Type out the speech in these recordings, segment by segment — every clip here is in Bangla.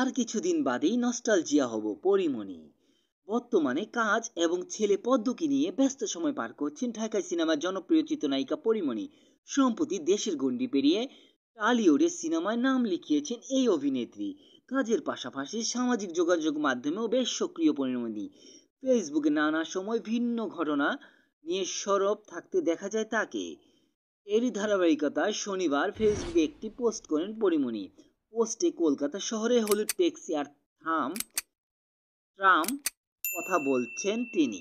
আর কিছুদিন বাদেই নস্টালজিয়া হব পরিমণি বর্তমানে কাজ এবং ছেলে পদ্মকে নিয়ে ব্যস্ত সময় পার করছেন ঢাকায় সিনেমার জনপ্রিয় চিত্রনায়িকা পরিমণি সম্প্রতি দেশের গণ্ডি পেরিয়ে টালিউডের সিনেমায় নাম লিখিয়েছেন এই অভিনেত্রী কাজের পাশাপাশি সামাজিক যোগাযোগ মাধ্যমেও বেশ সক্রিয় পরিমণি ফেসবুকে নানা সময় ভিন্ন ঘটনা নিয়ে সরব থাকতে দেখা যায় তাকে এরই ধারাবাহিকতায় শনিবার ফেসবুকে একটি পোস্ট করেন পরিমণি পোস্টে কলকাতা শহরে হলুদ ট্যাক্সি আর থাম ট্রাম কথা বলছেন তিনি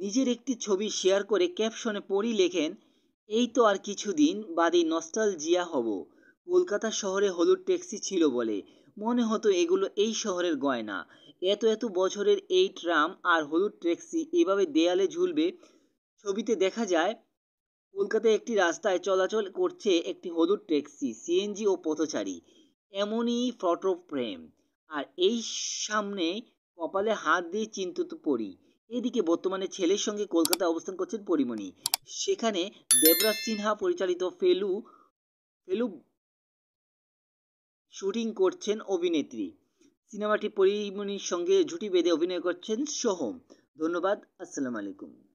নিজের একটি ছবি শেয়ার করে ক্যাপশনে পড়ি লেখেন এই তো আর কিছুদিন বাদে জিয়া হব কলকাতা শহরে হলুদ ট্যাক্সি ছিল বলে মনে হতো এগুলো এই শহরের গয়না এত এত বছরের এই ট্রাম আর হলুদ ট্যাক্সি এভাবে দেয়ালে ঝুলবে ছবিতে দেখা যায় কলকাতায় একটি রাস্তায় চলাচল করছে একটি হলুদ ট্যাক্সি সিএনজি ও পথচারী এমনই ফটো ফ্রেম আর এই সামনে কপালে হাত দিয়ে চিন্তিত পড়ি এদিকে বর্তমানে ছেলের সঙ্গে কলকাতায় অবস্থান করছেন পরিমণি সেখানে দেবরাজ সিনহা পরিচালিত ফেলু ফেলু শুটিং করছেন অভিনেত্রী সিনেমাটি পরিমণির সঙ্গে জুটি বেঁধে অভিনয় করছেন সোহম ধন্যবাদ আসসালামু আলাইকুম